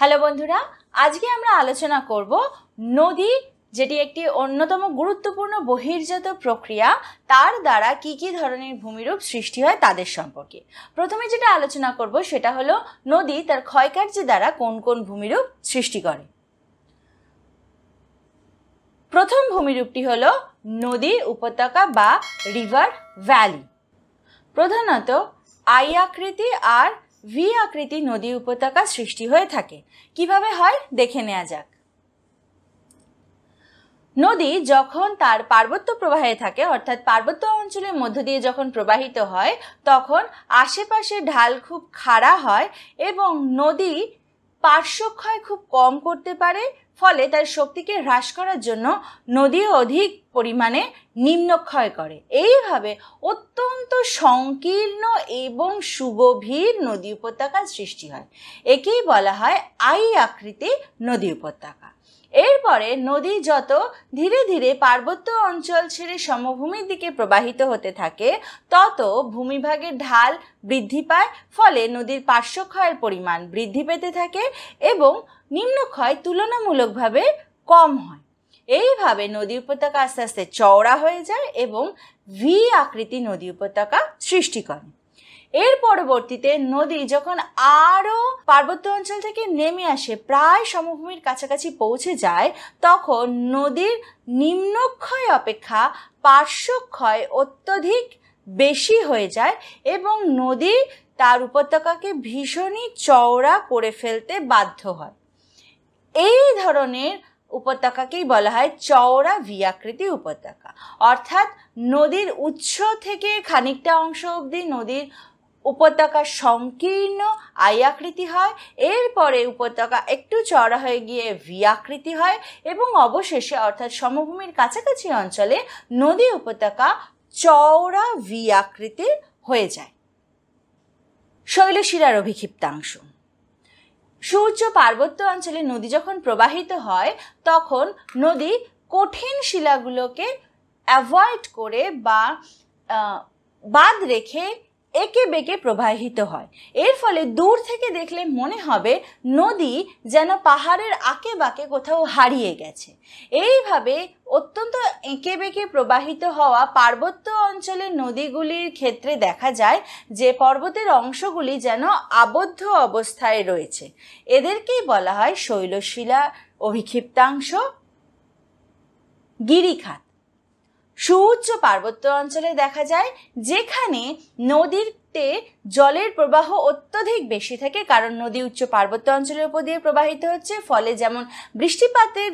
hello বন্ধুরা আজকে আমরা আলোচনা করব নদী যেটি একটি অন্যতম গুরুত্বপূর্ণ বহির্জাত প্রক্রিয়া তার দ্বারা কি কি ধরনের ভূমিরূপ সৃষ্টি হয় তাদের সম্পর্কে প্রথমে যেটা আলোচনা করব সেটা হলো নদী তার ক্ষয়কার্যের দ্বারা কোন কোন ভূমিরূপ সৃষ্টি করে প্রথম ভূমিরূপটি হলো নদী উপত্যকা বা রিভার ভ্যালি প্রধানত আই আকৃতি আর ভি আকৃতি নদী উপত্যকা সৃষ্টি হয়ে থাকে কিভাবে হয় দেখে নেওয়া যাক নদী যখন তার পার্বত্য প্রবাহে থাকে অর্থাৎ পার্বত্য অঞ্চলের মধ্য দিয়ে যখন প্রবাহিত হয় তখন আশেপাশে ঢাল খুব খাড়া হয় এবং নদী পার্শ্বক্ষয় খুব কম করতে পারে ফলে তার শক্তিকে হ্রাস করার জন্য নদী অধিক পরিমাণে নিম্নক্ষয় করে এইভাবে অত্যন্ত সংকীর্ণ এবং সুগভীর নদী উপত্যকার সৃষ্টি হয় একেই বলা হয় আই আকৃতি নদী উপত্যকা এরপরে নদী যত ধীরে ধীরে পার্বত্য অঞ্চল ছেড়ে সমভূমির দিকে প্রবাহিত হতে থাকে তত ভূমিভাগের ঢাল বৃদ্ধি পায় ফলে নদীর পার্শ্বক্ষয়ের পরিমাণ বৃদ্ধি পেতে থাকে এবং নিম্ন ক্ষয় তুলনামূলকভাবে কম হয় এইভাবে নদী উপত্যকা আস্তে আস্তে চওড়া হয়ে যায় এবং ভি আকৃতি নদী উপত্যকা সৃষ্টি করে এর পরবর্তীতে নদী যখন আরও পার্বত্য অঞ্চল থেকে নেমে আসে প্রায় সমভূমির কাছাকাছি পৌঁছে যায় তখন নদীর নিম্নক্ষয় অপেক্ষা পার্শ্বক্ষয় অত্যধিক বেশি হয়ে যায় এবং নদী তার উপত্যকাকে ভীষণই চওড়া করে ফেলতে বাধ্য হয় এই ধরনের উপত্যকাকেই বলা হয় চওড়া ভিয়াকৃতি উপত্যকা অর্থাৎ নদীর উৎস থেকে খানিকটা অংশ অবধি নদীর উপত্যকা সংকীর্ণ আয়াকৃতি হয় এরপরে উপত্যকা একটু চড়া হয়ে গিয়ে ভিয়াকৃতি হয় এবং অবশেষে অর্থাৎ সমভূমির কাছাকাছি অঞ্চলে নদী উপত্যকা চওড়া ভিয়াকৃতির হয়ে যায় শৈলশিরার অভিক্ষিপ্তাংশ সূর্য পার্বত্য অঞ্চলে নদী যখন প্রবাহিত হয় তখন নদী কঠিন শিলাগুলোকে অ্যাভয়েড করে বা বাদ রেখে একে বেঁকে প্রবাহিত হয় এর ফলে দূর থেকে দেখলে মনে হবে নদী যেন পাহাড়ের আঁকে বাঁকে কোথাও হারিয়ে গেছে এইভাবে অত্যন্ত এঁকে বেঁকে প্রবাহিত হওয়া পার্বত্য অঞ্চলের নদীগুলির ক্ষেত্রে দেখা যায় যে পর্বতের অংশগুলি যেন আবদ্ধ অবস্থায় রয়েছে এদেরকেই বলা হয় শৈলশিলা অভিক্ষিপ্তাংশ গিরিখাত সুউচ্চ পার্বত্য অঞ্চলে দেখা যায় যেখানে নদীতে জলের প্রবাহ অত্যধিক বেশি থাকে কারণ নদী উচ্চ পার্বত্য অঞ্চলের উপর দিয়ে প্রবাহিত হচ্ছে ফলে যেমন বৃষ্টিপাতের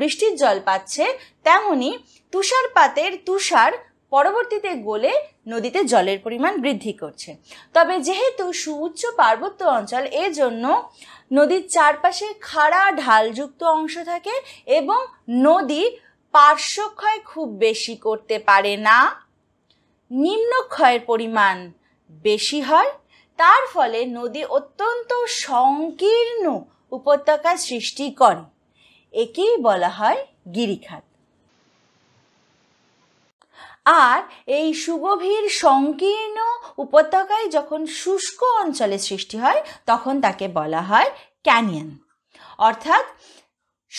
বৃষ্টির জল পাচ্ছে তেমনি তুষারপাতের তুষার পরবর্তীতে গলে নদীতে জলের পরিমাণ বৃদ্ধি করছে তবে যেহেতু সুউচ্চ পার্বত্য অঞ্চল এজন্য নদীর চারপাশে খাড়া ঢালযুক্ত অংশ থাকে এবং নদী পার্শ্বক্ষয় খুব বেশি করতে পারে না নিম্নক্ষয়ের পরিমাণ বেশি হয় তার ফলে নদী অত্যন্ত সংকীর্ণ উপত্যকার সৃষ্টি করে একেই বলা হয় গিরিখাত আর এই সুগভীর সংকীর্ণ উপত্যকায় যখন শুষ্ক অঞ্চলে সৃষ্টি হয় তখন তাকে বলা হয় ক্যানিয়ন অর্থাৎ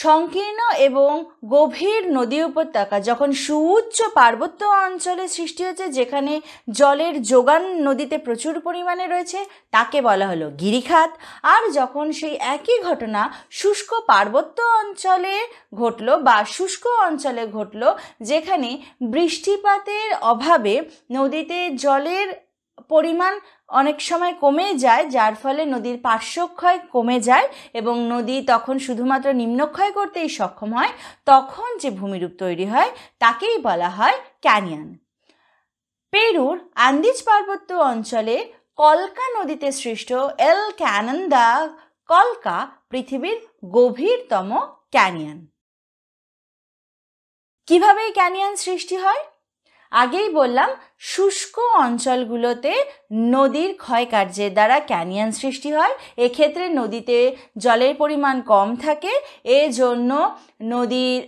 সংকীর্ণ এবং গভীর নদী উপত্যকা যখন সুউচ্চ পার্বত্য অঞ্চলে সৃষ্টি হয়েছে যেখানে জলের যোগান নদীতে প্রচুর পরিমাণে রয়েছে তাকে বলা হলো গিরিখাত আর যখন সেই একই ঘটনা শুষ্ক পার্বত্য অঞ্চলে ঘটল বা শুষ্ক অঞ্চলে ঘটল যেখানে বৃষ্টিপাতের অভাবে নদীতে জলের পরিমাণ অনেক সময় কমে যায় যার ফলে নদীর পার্শ্বক্ষয় কমে যায় এবং নদী তখন শুধুমাত্র নিম্নক্ষয় করতেই সক্ষম হয় তখন যে ভূমিরূপ তৈরি হয় তাকেই বলা হয় ক্যানিয়ন পেরুর আন্দিজ পার্বত্য অঞ্চলে কলকা নদীতে সৃষ্ট এল ক্যানন দা কলকা পৃথিবীর গভীরতম ক্যানিয়ন কিভাবে এই ক্যানিয়ন সৃষ্টি হয় আগেই বললাম শুষ্ক অঞ্চলগুলোতে নদীর ক্ষয়কার্যের দ্বারা ক্যানিয়ন সৃষ্টি হয় এক্ষেত্রে নদীতে জলের পরিমাণ কম থাকে এজন্য নদীর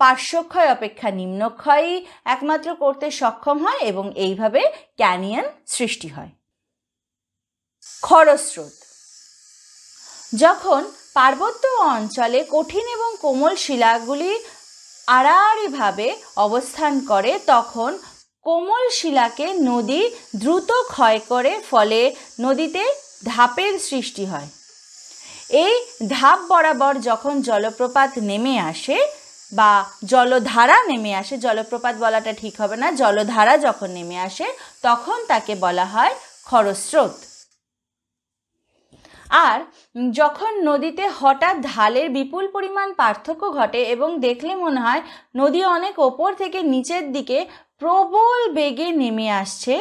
পার্শ্বক্ষয় অপেক্ষা নিম্নক্ষয়ই একমাত্র করতে সক্ষম হয় এবং এইভাবে ক্যানিয়ন সৃষ্টি হয় খরস্রোত যখন পার্বত্য অঞ্চলে কঠিন এবং কোমল শিলাগুলি আড়াআড়িভাবে অবস্থান করে তখন কোমল শিলাকে নদী দ্রুত ক্ষয় করে ফলে নদীতে ধাপের সৃষ্টি হয় এই ধাপ বরাবর যখন জলপ্রপাত নেমে আসে বা জলধারা নেমে আসে জলপ্রপাত বলাটা ঠিক হবে না জলধারা যখন নেমে আসে তখন তাকে বলা হয় খরস্রোত আর যখন নদীতে হঠাৎ ঢালের বিপুল পরিমাণ পার্থক্য ঘটে এবং দেখলে মনে হয় নদী অনেক ওপর থেকে নিচের দিকে প্রবল বেগে নেমে আসছে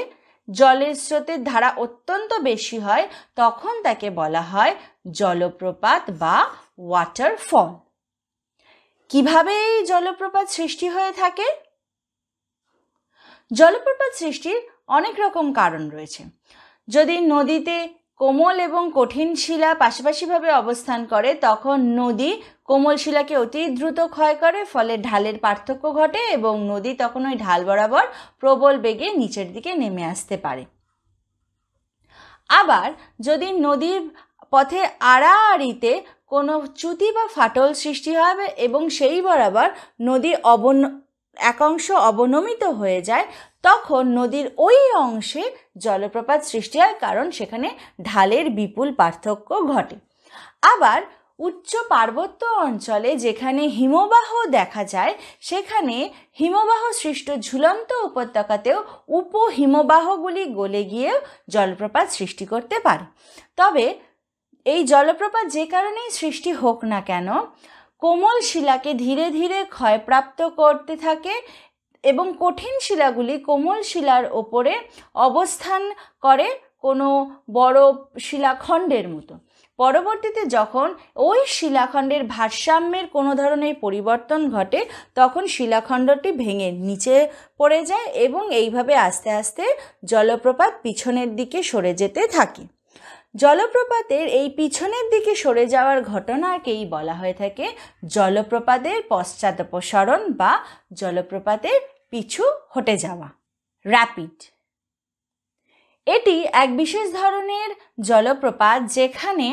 জলের স্রোতের ধারা অত্যন্ত বেশি হয় তখন তাকে বলা হয় জলপ্রপাত বা ওয়াটারফল কিভাবে এই জলপ্রপাত সৃষ্টি হয়ে থাকে জলপ্রপাত সৃষ্টির অনেক রকম কারণ রয়েছে যদি নদীতে কোমল এবং কঠিন শিলা পাশাপাশিভাবে অবস্থান করে তখন নদী কোমল শিলাকে অতি দ্রুত ক্ষয় করে ফলে ঢালের পার্থক্য ঘটে এবং নদী তখন ওই ঢাল বরাবর প্রবল বেগে নিচের দিকে নেমে আসতে পারে আবার যদি নদীর পথে আড়াআড়িতে কোনো চ্যুতি বা ফাটল সৃষ্টি হবে এবং সেই বরাবর নদী অবন একাংশ অবনমিত হয়ে যায় তখন নদীর ওই অংশে জলপ্রপাত সৃষ্টি হয় কারণ সেখানে ঢালের বিপুল পার্থক্য ঘটে আবার উচ্চ পার্বত্য অঞ্চলে যেখানে হিমবাহ দেখা যায় সেখানে হিমবাহ সৃষ্ট ঝুলন্ত উপত্যকাতেও উপহিমবাহগুলি গলে গিয়েও জলপ্রপাত সৃষ্টি করতে পারে তবে এই জলপ্রপাত যে কারণেই সৃষ্টি হোক না কেন কোমল শিলাকে ধীরে ধীরে ক্ষয়প্রাপ্ত করতে থাকে এবং কঠিন শিলাগুলি কোমল শিলার ওপরে অবস্থান করে কোনো বড় শিলাখণ্ডের মতো পরবর্তীতে যখন ওই শিলাখণ্ডের ভারসাম্যের কোনো ধরনের পরিবর্তন ঘটে তখন শিলাখণ্ডটি ভেঙে নিচে পড়ে যায় এবং এইভাবে আস্তে আস্তে জলপ্রপাত পিছনের দিকে সরে যেতে থাকে জলপ্রপাতের এই পিছনের দিকে সরে যাওয়ার ঘটনাকেই বলা হয়ে থাকে জলপ্রপাতের পশ্চাদপসরণ বা জলপ্রপাতের পিছু হটে যাওয়া র্যাপিড এটি এক বিশেষ ধরনের জলপ্রপাত যেখানে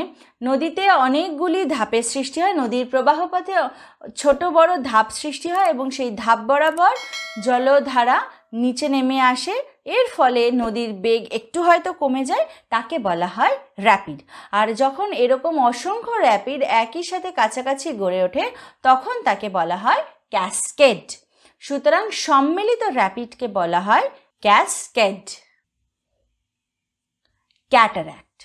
নদীতে অনেকগুলি ধাপের সৃষ্টি হয় নদীর প্রবাহপথে ছোট বড় ধাপ সৃষ্টি হয় এবং সেই ধাপ বরাবর জলধারা নিচে নেমে আসে এর ফলে নদীর বেগ একটু হয়তো কমে যায় তাকে বলা হয় র্যাপিড আর যখন এরকম অসংখ্য র্যাপিড একই সাথে কাছাকাছি গড়ে ওঠে তখন তাকে বলা হয় ক্যাসকেড সুতরাং সম্মিলিত র্যাপিডকে বলা হয় ক্যাসকেড ক্যাটারাক্ট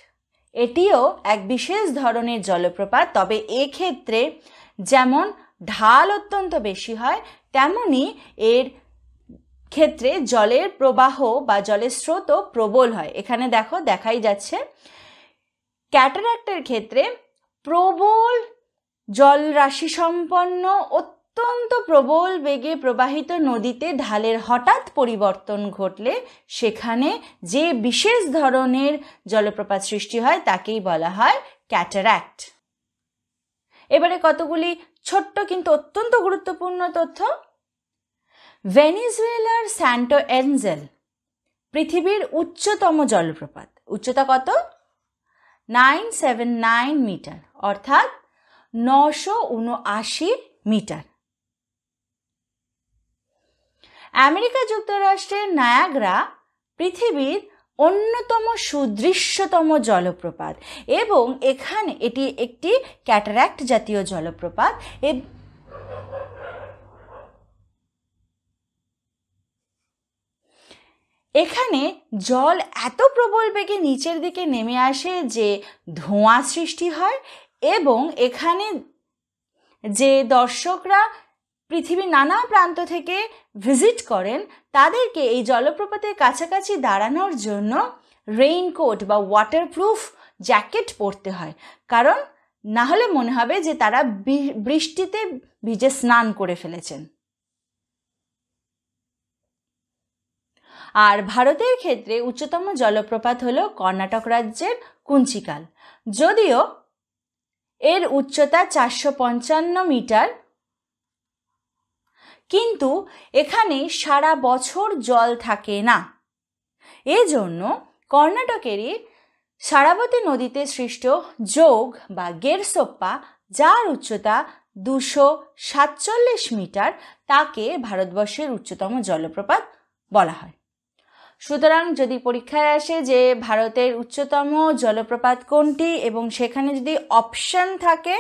এটিও এক বিশেষ ধরনের জলপ্রপাত তবে এক্ষেত্রে যেমন ঢাল অত্যন্ত বেশি হয় তেমনি এর ক্ষেত্রে জলের প্রবাহ বা জলের স্রোতও প্রবল হয় এখানে দেখো দেখাই যাচ্ছে ক্যাটারাক্টের ক্ষেত্রে প্রবল জলরাশি সম্পন্ন অত্যন্ত প্রবল বেগে প্রবাহিত নদীতে ঢালের হঠাৎ পরিবর্তন ঘটলে সেখানে যে বিশেষ ধরনের জলপ্রপাত সৃষ্টি হয় তাকেই বলা হয় ক্যাটারাক্ট এবারে কতগুলি ছোট্ট কিন্তু অত্যন্ত গুরুত্বপূর্ণ তথ্য ভেনিজুয়েলার স্যান্টো এঞ্জেল পৃথিবীর উচ্চতম জলপ্রপাত উচ্চতা কত নাইন সেভেন নাইন মিটার অর্থাৎ নশো উনআশি মিটার আমেরিকা যুক্তরাষ্ট্রের নায়াগ্রা পৃথিবীর অন্যতম সুদৃশ্যতম জলপ্রপাত এবং এখানে এটি একটি ক্যাটারাক্ট জাতীয় জলপ্রপাত এখানে জল এত প্রবল বেগে নিচের দিকে নেমে আসে যে ধোঁয়া সৃষ্টি হয় এবং এখানে যে দর্শকরা পৃথিবীর নানা প্রান্ত থেকে ভিজিট করেন তাদেরকে এই জলপ্রপাতের কাছাকাছি দাঁড়ানোর জন্য রেইনকোট বা ওয়াটারপ্রুফ জ্যাকেট পরতে হয় কারণ না হলে মনে হবে যে তারা বৃষ্টিতে ভিজে স্নান করে ফেলেছেন আর ভারতের ক্ষেত্রে উচ্চতম জলপ্রপাত হল কর্ণাটক রাজ্যের কুঞ্চিকাল যদিও এর উচ্চতা চারশো পঞ্চান্ন মিটার কিন্তু এখানে সারা বছর জল থাকে না এজন্য কর্ণাটকেরই সারাবতী নদীতে সৃষ্ট যোগ বা গেরসোপ্পা যার উচ্চতা দুশো সাতচল্লিশ মিটার তাকে ভারতবর্ষের উচ্চতম জলপ্রপাত বলা হয় সুতরাং যদি পরীক্ষায় আসে যে ভারতের উচ্চতম জলপ্রপাত কোনটি এবং সেখানে যদি অপশন থাকে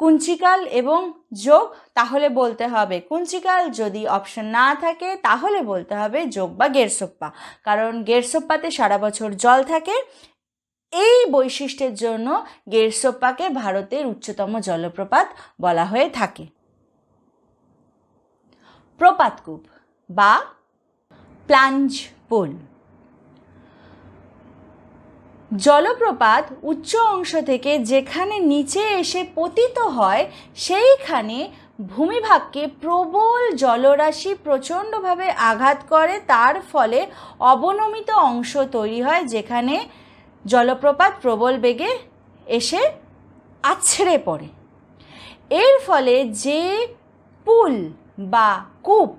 কুঞ্চিকাল এবং যোগ তাহলে বলতে হবে কুঞ্চিকাল যদি অপশন না থাকে তাহলে বলতে হবে যোগ বা গেরসোপ্পা কারণ গেরসোপ্পাতে সারা বছর জল থাকে এই বৈশিষ্ট্যের জন্য গেরসোপ্পাকে ভারতের উচ্চতম জলপ্রপাত বলা হয়ে থাকে প্রপাতকূপ বা প্লাঞ্জ পুল জলপ্রপাত উচ্চ অংশ থেকে যেখানে নিচে এসে পতিত হয় সেইখানে ভূমিভাগকে প্রবল জলরাশি প্রচণ্ডভাবে আঘাত করে তার ফলে অবনমিত অংশ তৈরি হয় যেখানে জলপ্রপাত প্রবল বেগে এসে আছড়ে পড়ে এর ফলে যে পুল বা কূপ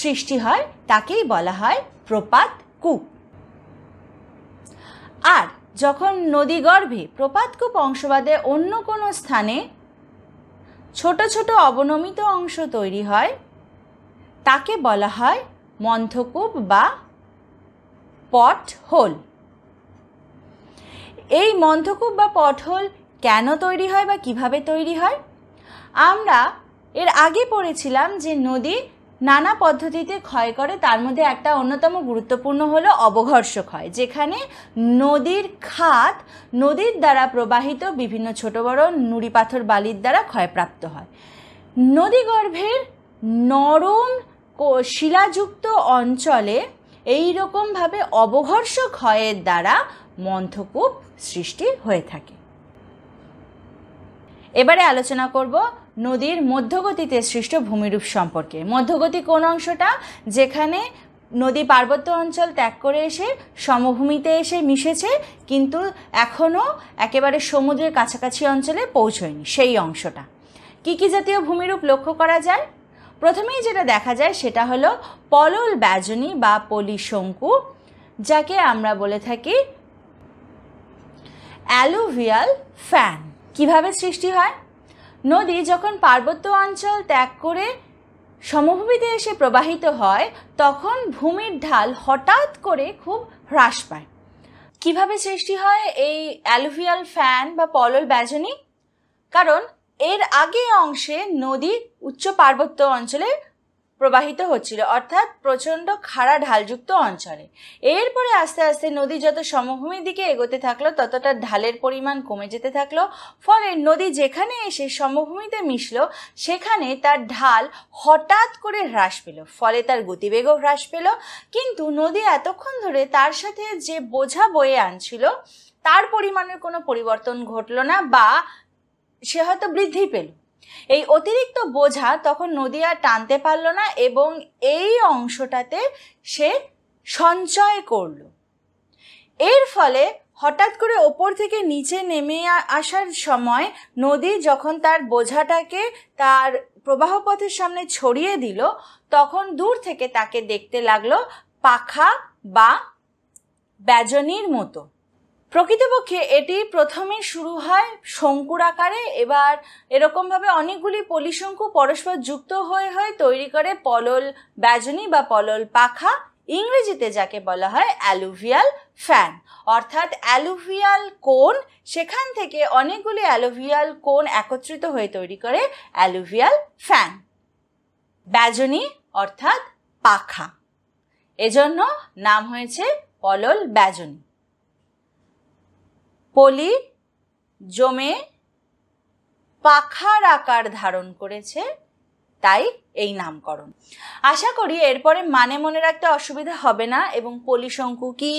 সৃষ্টি হয় তাকেই বলা হয় প্রপাত কূপ আর যখন নদীগর্ভে প্রপাতকূপ অংশবাদে অন্য কোনো স্থানে ছোট ছোট অবনমিত অংশ তৈরি হয় তাকে বলা হয় মন্থকূপ বা পট হোল এই মন্থকূপ বা পট হোল কেন তৈরি হয় বা কিভাবে তৈরি হয় আমরা এর আগে পড়েছিলাম যে নদী নানা পদ্ধতিতে ক্ষয় করে তার মধ্যে একটা অন্যতম গুরুত্বপূর্ণ হলো অবঘর্ষ ক্ষয় যেখানে নদীর খাত নদীর দ্বারা প্রবাহিত বিভিন্ন ছোট বড় নুড়ি পাথর বালির দ্বারা ক্ষয়প্রাপ্ত হয় নদীগর্ভের নরম শিলাযুক্ত অঞ্চলে এই রকমভাবে অবঘর্ষ ক্ষয়ের দ্বারা মন্থকূপ সৃষ্টি হয়ে থাকে এবারে আলোচনা করব নদীর মধ্যগতিতে সৃষ্ট ভূমিরূপ সম্পর্কে মধ্যগতি কোন অংশটা যেখানে নদী পার্বত্য অঞ্চল ত্যাগ করে এসে সমভূমিতে এসে মিশেছে কিন্তু এখনও একেবারে সমুদ্রের কাছাকাছি অঞ্চলে পৌঁছয়নি সেই অংশটা কি কি জাতীয় ভূমিরূপ লক্ষ্য করা যায় প্রথমেই যেটা দেখা যায় সেটা হলো পলল ব্যাজনী বা পলিশঙ্কু যাকে আমরা বলে থাকি অ্যালুভিয়াল ফ্যান কিভাবে সৃষ্টি হয় নদী যখন পার্বত্য অঞ্চল ত্যাগ করে সমভূমিতে এসে প্রবাহিত হয় তখন ভূমির ঢাল হঠাৎ করে খুব হ্রাস পায় কিভাবে সৃষ্টি হয় এই অ্যালুভিয়াল ফ্যান বা পলল ব্যাজনী কারণ এর আগে অংশে নদী উচ্চ পার্বত্য অঞ্চলে প্রবাহিত হচ্ছিল অর্থাৎ প্রচণ্ড খাড়া ঢালযুক্ত অঞ্চলে এরপরে আস্তে আস্তে নদী যত সমভূমির দিকে এগোতে থাকলো ততটা ঢালের পরিমাণ কমে যেতে থাকলো ফলে নদী যেখানে এসে সমভূমিতে মিশলো সেখানে তার ঢাল হঠাৎ করে হ্রাস পেল ফলে তার গতিবেগও হ্রাস পেল কিন্তু নদী এতক্ষণ ধরে তার সাথে যে বোঝা বয়ে আনছিল তার পরিমাণের কোনো পরিবর্তন ঘটল না বা সে হয়তো বৃদ্ধি পেল এই অতিরিক্ত বোঝা তখন নদী আর টানতে পারল না এবং এই অংশটাতে সে সঞ্চয় করল এর ফলে হঠাৎ করে ওপর থেকে নিচে নেমে আসার সময় নদী যখন তার বোঝাটাকে তার প্রবাহপথের সামনে ছড়িয়ে দিল তখন দূর থেকে তাকে দেখতে লাগলো পাখা বা ব্যাজনির মতো প্রকৃতপক্ষে এটি প্রথমে শুরু হয় শঙ্কুর আকারে এবার এরকমভাবে অনেকগুলি পলিশঙ্কু পরস্পর যুক্ত হয়ে হয়ে তৈরি করে পলল ব্যাজনী বা পলল পাখা ইংরেজিতে যাকে বলা হয় অ্যালুভিয়াল ফ্যান অর্থাৎ অ্যালুভিয়াল কোন সেখান থেকে অনেকগুলি অ্যালুভিয়াল কোন একত্রিত হয়ে তৈরি করে অ্যালুভিয়াল ফ্যান ব্যাজনি অর্থাৎ পাখা এজন্য নাম হয়েছে পলল ব্যাজনী পলি জমে পাখার আকার ধারণ করেছে তাই এই নামকরণ আশা করি এরপরে মানে মনে রাখতে অসুবিধা হবে না এবং পলিশঙ্কু কি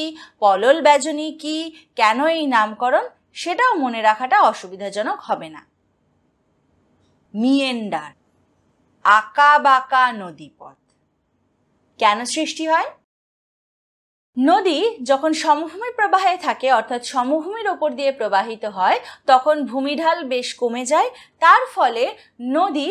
পলল ব্যজনী কি কেন এই নামকরণ সেটাও মনে রাখাটা অসুবিধাজনক হবে না মিয়েন্ডার আঁকা বাঁকা নদীপথ কেন সৃষ্টি হয় নদী যখন সমভূমি প্রবাহে থাকে অর্থাৎ সমভূমির ওপর দিয়ে প্রবাহিত হয় তখন ভূমিঢাল বেশ কমে যায় তার ফলে নদী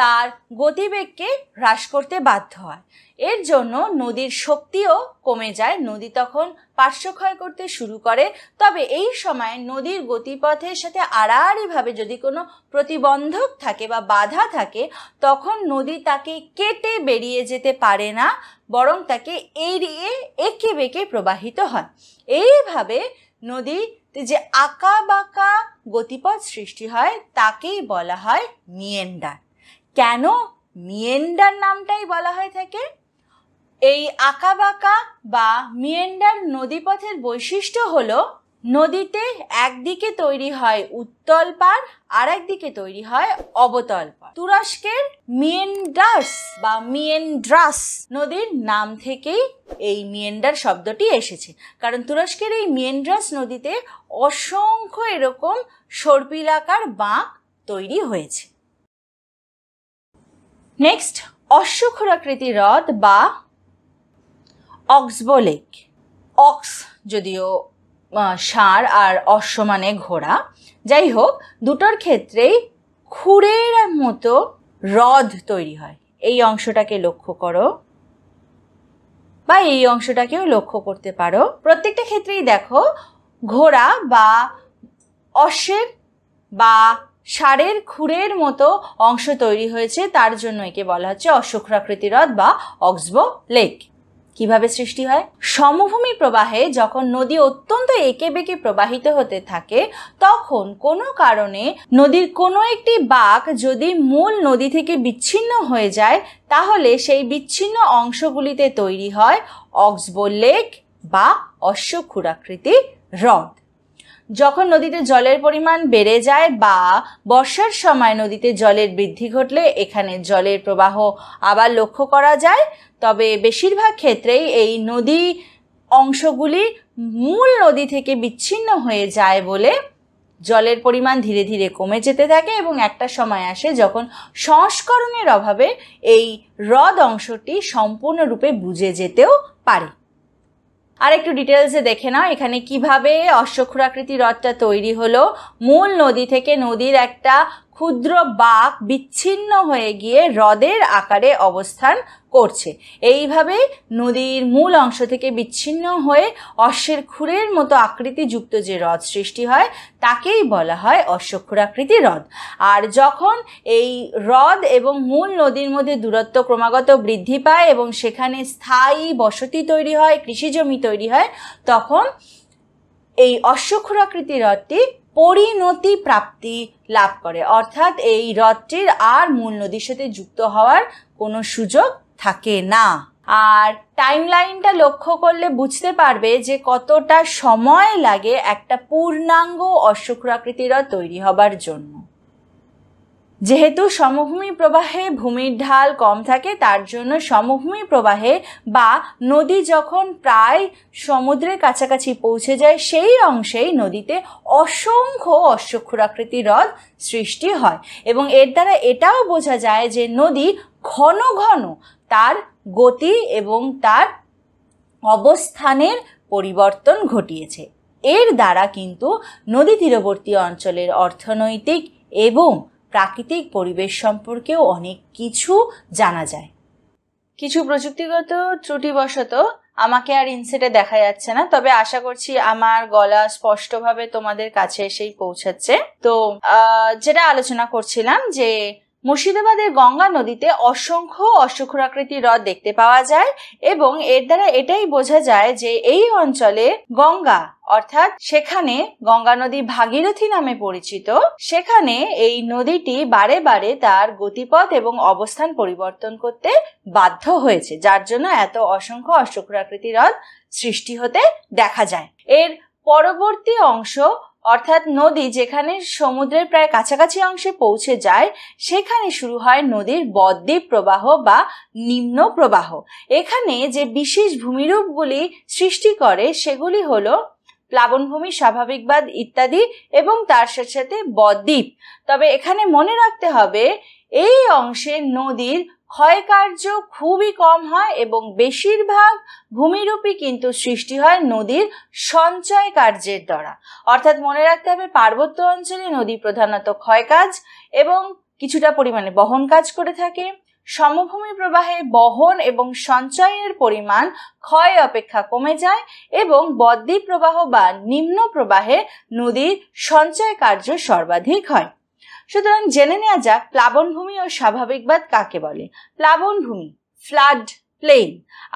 তার গতিবেগকে হ্রাস করতে বাধ্য হয় এর জন্য নদীর শক্তিও কমে যায় নদী তখন পার্শ্বক্ষয় করতে শুরু করে তবে এই সময় নদীর গতিপথের সাথে আড়াআড়িভাবে যদি কোনো প্রতিবন্ধক থাকে বা বাধা থাকে তখন নদী তাকে কেটে বেরিয়ে যেতে পারে না বরং তাকে এড়িয়ে এঁকে বেঁকে প্রবাহিত হয় এইভাবে নদী যে আঁকা বাঁকা গতিপথ সৃষ্টি হয় তাকেই বলা হয় মিয়েন্ডার কেন মিয়েন্ডার নামটাই বলা হয়ে থাকে এই আঁকাবাঁকা বা মিয়েন্ডার নদীপথের বৈশিষ্ট্য হলো নদীতে একদিকে তৈরি হয় উত্তল পার আর একদিকে তৈরি হয় অবতল পার তুরস্কের মিয়েন্ডার্স বা মিয়েন্ড্রাস নদীর নাম থেকেই এই মিয়েন্ডার শব্দটি এসেছে কারণ তুরস্কের এই মিয়েন্ড্রাস নদীতে অসংখ্য এরকম সর্পিলাকার বাঁক তৈরি হয়েছে নেক্সট অশ্বক্ষুরাকৃতি হ্রদ বা অক্সবো লেক অক্স যদিও ষাঁড় আর অশ্ব মানে ঘোড়া যাই হোক দুটোর ক্ষেত্রেই খুরের মতো হ্রদ তৈরি হয় এই অংশটাকে লক্ষ্য করো বা এই অংশটাকেও লক্ষ্য করতে পারো প্রত্যেকটা ক্ষেত্রেই দেখো ঘোড়া বা অশ্বের বা সারের খুরের মতো অংশ তৈরি হয়েছে তার জন্য একে বলা হচ্ছে অশুক্রাকৃতি হ্রদ বা অক্সব লেক কিভাবে সৃষ্টি হয় সমভূমি প্রবাহে যখন নদী অত্যন্ত একে বেঁকে প্রবাহিত হতে থাকে তখন কোনো কারণে নদীর কোনো একটি বাঁক যদি মূল নদী থেকে বিচ্ছিন্ন হয়ে যায় তাহলে সেই বিচ্ছিন্ন অংশগুলিতে তৈরি হয় অক্সবো লেক বা অশ্বক্ষুরাকৃতি হ্রদ যখন নদীতে জলের পরিমাণ বেড়ে যায় বা বর্ষার সময় নদীতে জলের বৃদ্ধি ঘটলে এখানে জলের প্রবাহ আবার লক্ষ্য করা যায় তবে বেশিরভাগ ক্ষেত্রেই এই নদী অংশগুলি মূল নদী থেকে বিচ্ছিন্ন হয়ে যায় বলে জলের পরিমাণ ধীরে ধীরে কমে যেতে থাকে এবং একটা সময় আসে যখন সংস্করণের অভাবে এই হ্রদ অংশটি সম্পূর্ণরূপে বুঝে যেতেও পারে আর একটু ডিটেলসে দেখে নাও এখানে কিভাবে অশ্বক্ষুরাকৃতি হ্রদটা তৈরি হলো মূল নদী থেকে নদীর একটা ক্ষুদ্র বাক বিচ্ছিন্ন হয়ে গিয়ে হ্রদের আকারে অবস্থান করছে এইভাবে নদীর মূল অংশ থেকে বিচ্ছিন্ন হয়ে অশ্বের খুরের মতো আকৃতিযুক্ত যে হ্রদ সৃষ্টি হয় তাকেই বলা হয় আকৃতি হ্রদ আর যখন এই হ্রদ এবং মূল নদীর মধ্যে দূরত্ব ক্রমাগত বৃদ্ধি পায় এবং সেখানে স্থায়ী বসতি তৈরি হয় কৃষিজমি তৈরি হয় তখন এই অশ্বক্ষুরাকৃতি হ্রদটি পরিণতি প্রাপ্তি লাভ করে অর্থাৎ এই হ্রদটির আর মূল নদীর সাথে যুক্ত হওয়ার কোনো সুযোগ থাকে না আর টাইম লাইনটা লক্ষ্য করলে বুঝতে পারবে যে কতটা সময় লাগে একটা পূর্ণাঙ্গ অশ্বক্ষুরাকৃতি তৈরি হবার জন্য যেহেতু সমভূমি প্রবাহে ভূমির ঢাল কম থাকে তার জন্য সমভূমি প্রবাহে বা নদী যখন প্রায় সমুদ্রের কাছাকাছি পৌঁছে যায় সেই অংশেই নদীতে অসংখ্য অশ্বক্ষুরাকৃতি হ্রদ সৃষ্টি হয় এবং এর দ্বারা এটাও বোঝা যায় যে নদী ঘন ঘন তার গতি এবং তার অবস্থানের পরিবর্তন ঘটিয়েছে এর দ্বারা কিন্তু নদী তীরবর্তী অঞ্চলের অর্থনৈতিক এবং প্রাকৃতিক পরিবেশ সম্পর্কেও অনেক কিছু জানা যায় কিছু প্রযুক্তিগত ত্রুটিবশত আমাকে আর ইনসেটে দেখা যাচ্ছে না তবে আশা করছি আমার গলা স্পষ্টভাবে তোমাদের কাছে এসেই পৌঁছাচ্ছে তো যেটা আলোচনা করছিলাম যে মুর্শিদাবাদের গঙ্গা নদীতে অসংখ্য অশুক্রাকৃতি হ্রদ দেখতে পাওয়া যায় এবং এর দ্বারা এটাই বোঝা যায় যে এই অঞ্চলে গঙ্গা অর্থাৎ সেখানে গঙ্গা নদী ভাগীরথী নামে পরিচিত সেখানে এই নদীটি বারে বারে তার গতিপথ এবং অবস্থান পরিবর্তন করতে বাধ্য হয়েছে যার জন্য এত অসংখ্য অশুক্রাকৃতি হ্রদ সৃষ্টি হতে দেখা যায় এর পরবর্তী অংশ অর্থাৎ নদী যেখানে সমুদ্রের প্রায় কাছাকাছি অংশে পৌঁছে যায় সেখানে শুরু হয় নদীর বদ্বীপ প্রবাহ বা নিম্ন প্রবাহ এখানে যে বিশেষ ভূমিরূপগুলি সৃষ্টি করে সেগুলি হলো প্লাবনভূমি স্বাভাবিকবাদ ইত্যাদি এবং তার সাথে সাথে বদ্বীপ তবে এখানে মনে রাখতে হবে এই অংশে নদীর ক্ষয়কার্য খুবই কম হয় এবং বেশিরভাগ ভূমিরূপই কিন্তু সৃষ্টি হয় নদীর সঞ্চয় কার্যের দ্বারা অর্থাৎ মনে রাখতে হবে পার্বত্য অঞ্চলে নদী প্রধানত ক্ষয়কাজ এবং কিছুটা পরিমাণে বহন কাজ করে থাকে সমভূমি প্রবাহে বহন এবং সঞ্চয়ের পরিমাণ ক্ষয় অপেক্ষা কমে যায় এবং বদ্বী প্রবাহ বা নিম্ন প্রবাহে নদীর সঞ্চয় কার্য সর্বাধিক হয় সুতরাং জেনে নেওয়া যাক প্লাবনভূমি ও স্বাভাবিকবাদ কাকে বলে প্লাবনভূমি ফ্লাড প্লেন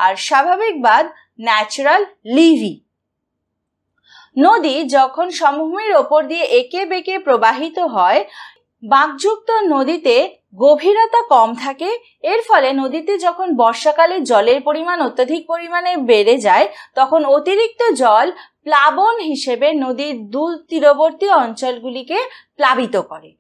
আর স্বাভাবিকবাদ ন্যাচারাল লিভি নদী যখন সমভূমির ওপর দিয়ে একে বেঁকে প্রবাহিত হয় বাঁকযুক্ত নদীতে গভীরতা কম থাকে এর ফলে নদীতে যখন বর্ষাকালে জলের পরিমাণ অত্যধিক পরিমাণে বেড়ে যায় তখন অতিরিক্ত জল প্লাবন হিসেবে নদীর দু তীরবর্তী অঞ্চলগুলিকে প্লাবিত করে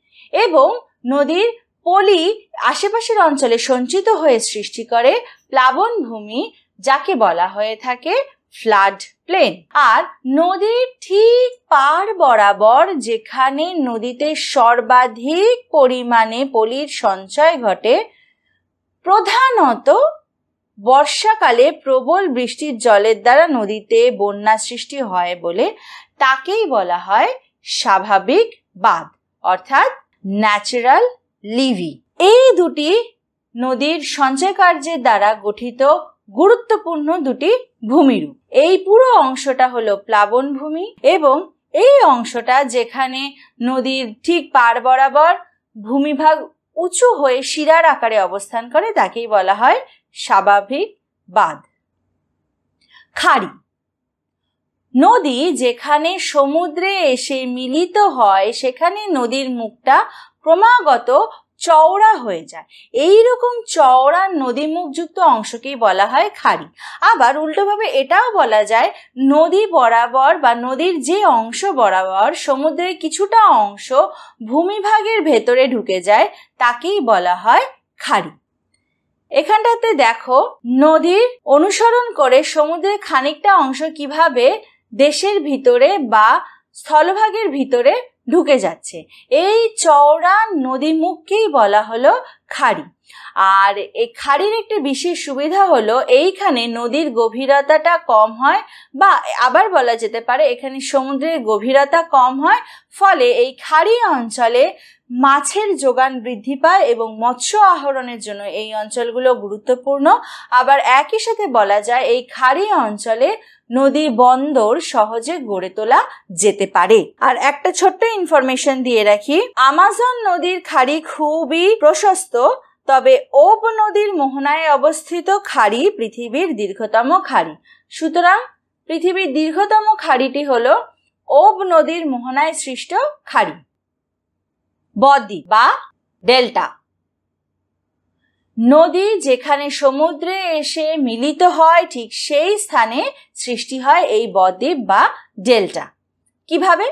এবং নদীর পলি আশেপাশের অঞ্চলে সঞ্চিত হয়ে সৃষ্টি করে প্লাবন ভূমি যাকে বলা হয়ে থাকে ফ্লাড প্লেন আর নদীর ঠিক পার বরাবর যেখানে নদীতে সর্বাধিক পরিমাণে পলির সঞ্চয় ঘটে প্রধানত বর্ষাকালে প্রবল বৃষ্টির জলের দ্বারা নদীতে বন্যা সৃষ্টি হয় বলে তাকেই বলা হয় স্বাভাবিক বাঁধ অর্থাৎ ন্যাচারাল লিভি এই দুটি নদীর সঞ্চয় কার্যের দ্বারা গঠিত গুরুত্বপূর্ণ দুটি ভূমিরূপ এই পুরো অংশটা হলো প্লাবন ভূমি এবং এই অংশটা যেখানে নদীর ঠিক পার বরাবর ভূমিভাগ উঁচু হয়ে শিরার আকারে অবস্থান করে তাকেই বলা হয় স্বাভাবিক বাঁধ খাড়ি নদী যেখানে সমুদ্রে এসে মিলিত হয় সেখানে নদীর মুখটা ক্রমাগত চওড়া হয়ে যায় এই রকম চওড়া নদী মুখযুক্ত অংশকেই বলা হয় খাড়ি আবার উল্টোভাবে এটাও বলা যায় নদী বরাবর বা নদীর যে অংশ বরাবর সমুদ্রের কিছুটা অংশ ভূমিভাগের ভেতরে ঢুকে যায় তাকেই বলা হয় খাড়ি এখানটাতে দেখো নদীর অনুসরণ করে সমুদ্রের খানিকটা অংশ কিভাবে দেশের ভিতরে বা স্থলভাগের ভিতরে ঢুকে যাচ্ছে এই চওড়া নদীমুখকেই বলা হলো খাড়ি আর এই খাড়ির একটি বিশেষ সুবিধা হলো এইখানে নদীর গভীরতাটা কম হয় বা আবার বলা যেতে পারে এখানে সমুদ্রের গভীরতা কম হয় ফলে এই খাড়ি অঞ্চলে মাছের যোগান বৃদ্ধি পায় এবং মৎস্য আহরণের জন্য এই অঞ্চলগুলো গুরুত্বপূর্ণ আবার একই সাথে বলা যায় এই খাড়ি অঞ্চলে নদী বন্দর সহজে গড়ে তোলা যেতে পারে আর একটা ছোট্ট ইনফরমেশন দিয়ে রাখি আমাজন নদীর খাড়ি খুবই প্রশস্ত তবে ওব নদীর মোহনায় অবস্থিত খাড়ি পৃথিবীর দীর্ঘতম খাড়ি সুতরাং পৃথিবীর দীর্ঘতম খাড়িটি হল ওব নদীর মোহনায় সৃষ্ট খাড়ি বদ্বীপ বা ডেল্টা নদী যেখানে সমুদ্রে এসে মিলিত হয় ঠিক সেই স্থানে সৃষ্টি হয় এই বদ্বীপ বা ডেল্টা কিভাবে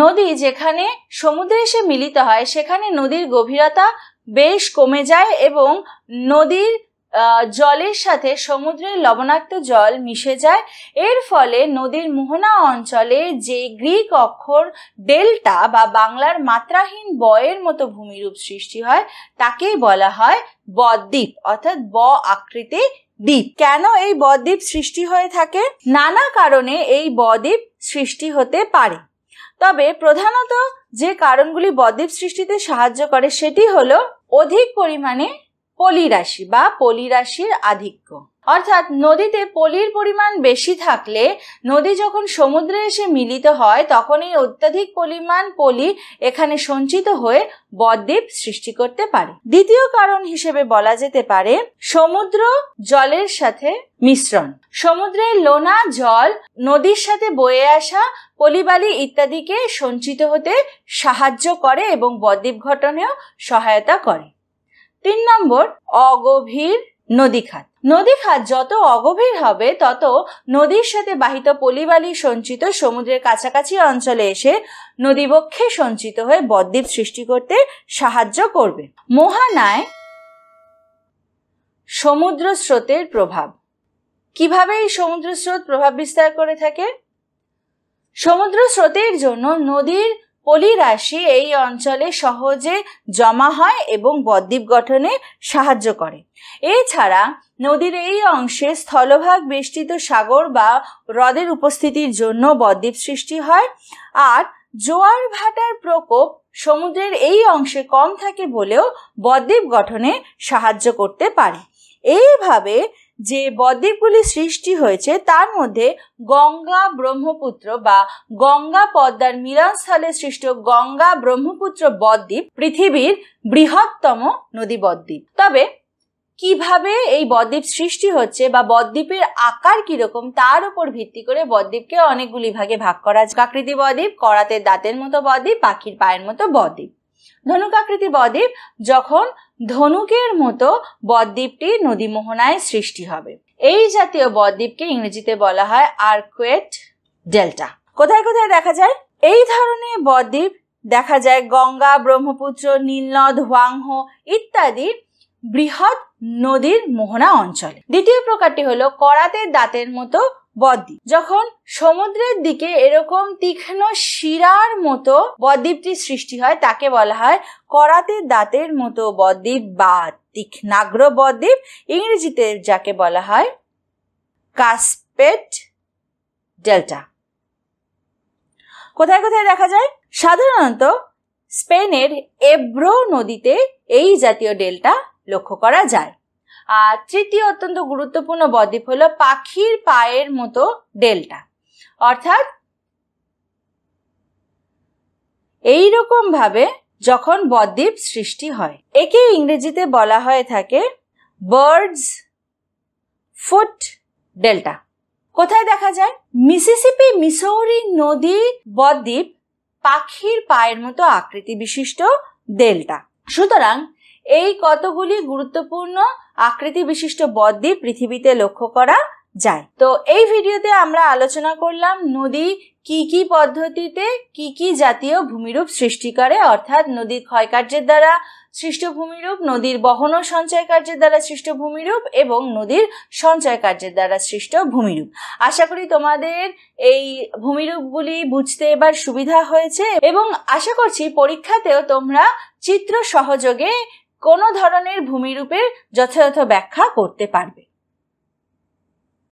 নদী যেখানে সমুদ্রে এসে মিলিত হয় সেখানে নদীর গভীরতা বেশ কমে যায় এবং নদীর জলের সাথে সমুদ্রের লবণাক্ত জল মিশে যায় এর ফলে নদীর মোহনা অঞ্চলে যে গ্রিক অক্ষর ডেল্টা বা বাংলার মাত্রাহীন বয়ের মতো ভূমিরূপ সৃষ্টি হয় তাকেই বলা হয় বদ্বীপ অর্থাৎ ব আকৃতি দ্বীপ কেন এই বদ্বীপ সৃষ্টি হয়ে থাকে নানা কারণে এই বদ্বীপ সৃষ্টি হতে পারে তবে প্রধানত যে কারণগুলি বদ্বীপ সৃষ্টিতে সাহায্য করে সেটি হলো অধিক পরিমাণে পলিরাশি বা পলিরাশির আধিক্য অর্থাৎ নদীতে পলির পরিমাণ বেশি থাকলে নদী যখন সমুদ্রে এসে মিলিত হয় তখন এই অত্যাধিক পরিমাণ পলি এখানে সঞ্চিত হয়ে বদ্বীপ সৃষ্টি করতে পারে দ্বিতীয় কারণ হিসেবে বলা যেতে পারে সমুদ্র জলের সাথে মিশ্রণ সমুদ্রের লোনা জল নদীর সাথে বয়ে আসা পলিবালি ইত্যাদিকে সঞ্চিত হতে সাহায্য করে এবং বদ্বীপ ঘটনেও সহায়তা করে তিন নম্বর অগভীর নদীখাত নদী খাত যত অগভীর হবে তত নদীর সাথে বাহিত পলিবালি সঞ্চিত সমুদ্রের কাছাকাছি অঞ্চলে এসে নদীবক্ষে সঞ্চিত হয়ে বদ্বীপ সৃষ্টি করতে সাহায্য করবে মোহানায় সমুদ্র স্রোতের প্রভাব কিভাবে এই সমুদ্র স্রোত প্রভাব বিস্তার করে থাকে সমুদ্র স্রোতের জন্য নদীর পলি রাশি এই অঞ্চলে সহজে জমা হয় এবং বদ্বীপ গঠনে সাহায্য করে এছাড়া নদীর এই অংশে স্থলভাগ বেষ্টিত সাগর বা হ্রদের উপস্থিতির জন্য বদ্বীপ সৃষ্টি হয় আর জোয়ার ভাটার প্রকোপ সমুদ্রের এই অংশে কম থাকে বলেও বদ্বীপ গঠনে সাহায্য করতে পারে এইভাবে যে বদ্বীপগুলি সৃষ্টি হয়েছে তার মধ্যে গঙ্গা ব্রহ্মপুত্র বা গঙ্গা পদ্মার মিলনস্থলে সৃষ্ট গঙ্গা ব্রহ্মপুত্র বদ্বীপ পৃথিবীর বৃহত্তম নদী বদ্বীপ তবে কিভাবে এই বদ্বীপ সৃষ্টি হচ্ছে বা বদ্বীপের আকার কিরকম তার উপর ভিত্তি করে বদ্বীপকে অনেকগুলি ভাগে ভাগ করা কাকৃতি বদ্বীপ করাতের দাঁতের মতো বদ্বীপ পাখির পায়ের মতো বদ্বীপ ধনুকাকৃতি বদ্বীপ যখন ধনুকের মতো বদ্বীপটি নদী মোহনায় সৃষ্টি হবে এই জাতীয় বদ্বীপকে ইংরেজিতে বলা হয় আর্কুয়েট ডেল্টা কোথায় কোথায় দেখা যায় এই ধরনের বদ্বীপ দেখা যায় গঙ্গা ব্রহ্মপুত্র নীলনদ হুয়াংহ ইত্যাদি বৃহৎ নদীর মোহনা অঞ্চলে দ্বিতীয় প্রকারটি হলো করাতে দাঁতের মতো বদ্বীপ যখন সমুদ্রের দিকে এরকম তীক্ষ্ণ শিরার মতো বদ্বীপটি সৃষ্টি হয় তাকে বলা হয় করাতে দাঁতের মতো বদ্বীপ বা তীক্ষ্ণাগ্র বদ্বীপ ইংরেজিতে যাকে বলা হয় কাসপেট ডেল্টা কোথায় কোথায় দেখা যায় সাধারণত স্পেনের এব্রো নদীতে এই জাতীয় ডেল্টা লক্ষ্য করা যায় আর তৃতীয় অত্যন্ত গুরুত্বপূর্ণ বদ্বীপ হলো পাখির পায়ের মতো ডেল্টা অর্থাৎ এই রকম ভাবে যখন বদ্বীপ সৃষ্টি হয় একে ইংরেজিতে বলা হয়ে থাকে বার্ডস ফুট ডেল্টা কোথায় দেখা যায় মিসিসিপি মিসৌরি নদী বদ্বীপ পাখির পায়ের মতো আকৃতি বিশিষ্ট ডেল্টা সুতরাং এই কতগুলি গুরুত্বপূর্ণ আকৃতি বিশিষ্ট বদ্বীপ পৃথিবীতে লক্ষ্য করা যায় তো এই ভিডিওতে আমরা আলোচনা করলাম নদী কি কি পদ্ধতিতে কি কি জাতীয় ভূমিরূপ সৃষ্টি করে অর্থাৎ নদীর ক্ষয়কার্যের দ্বারা সৃষ্ট ভূমিরূপ নদীর বহন ও সঞ্চয় কার্যের দ্বারা সৃষ্ট ভূমিরূপ এবং নদীর সঞ্চয় কার্যের দ্বারা সৃষ্ট ভূমিরূপ আশা করি তোমাদের এই ভূমিরূপগুলি বুঝতে এবার সুবিধা হয়েছে এবং আশা করছি পরীক্ষাতেও তোমরা চিত্র সহযোগে কোনো ধরনের ভূমিরূপের যথাযথ ব্যাখ্যা করতে পারবে